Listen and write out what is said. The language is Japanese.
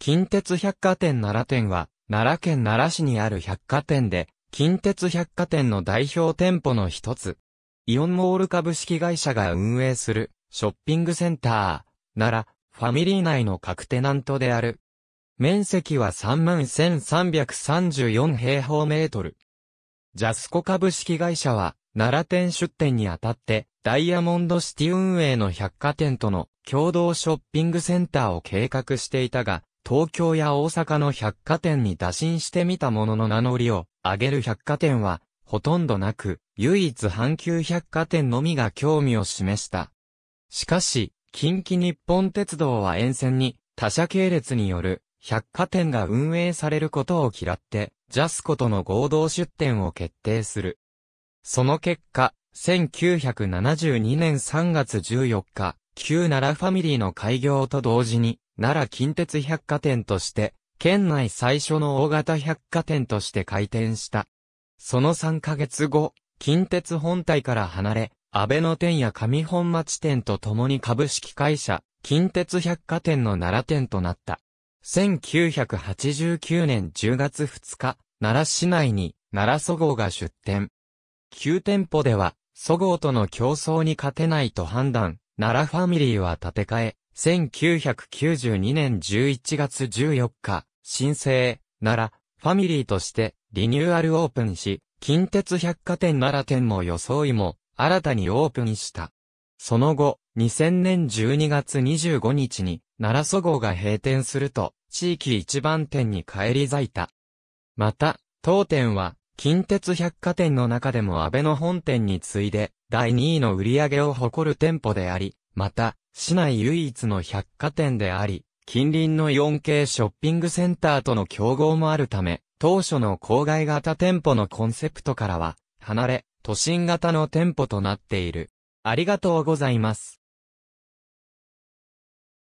近鉄百貨店奈良店は、奈良県奈良市にある百貨店で、近鉄百貨店の代表店舗の一つ。イオンモール株式会社が運営する、ショッピングセンター、奈良、ファミリー内の各テナントである。面積は31,334平方メートル。ジャスコ株式会社は、奈良店出店にあたって、ダイヤモンドシティ運営の百貨店との共同ショッピングセンターを計画していたが、東京や大阪の百貨店に打診してみたものの名乗りを上げる百貨店は、ほとんどなく、唯一阪急百貨店のみが興味を示した。しかし、近畿日本鉄道は沿線に他社系列による百貨店が運営されることを嫌って、ジャスコとの合同出店を決定する。その結果、1972年3月14日、旧奈良ファミリーの開業と同時に、奈良近鉄百貨店として、県内最初の大型百貨店として開店した。その3ヶ月後、近鉄本体から離れ、安倍の店や上本町店と共に株式会社、近鉄百貨店の奈良店となった。1989年10月2日、奈良市内に奈良そごうが出店。旧店舗では、そごうとの競争に勝てないと判断、奈良ファミリーは建て替え、1992年11月14日、新生、奈良、ファミリーとしてリニューアルオープンし、近鉄百貨店奈良店も装いも新たにオープンした。その後、2000年12月25日に奈良祖号が閉店すると、地域一番店に返り咲いた。また、当店は近鉄百貨店の中でも安倍の本店に次いで、第2位の売り上げを誇る店舗であり、また、市内唯一の百貨店であり、近隣の 4K ショッピングセンターとの競合もあるため、当初の郊外型店舗のコンセプトからは、離れ、都心型の店舗となっている。ありがとうございます。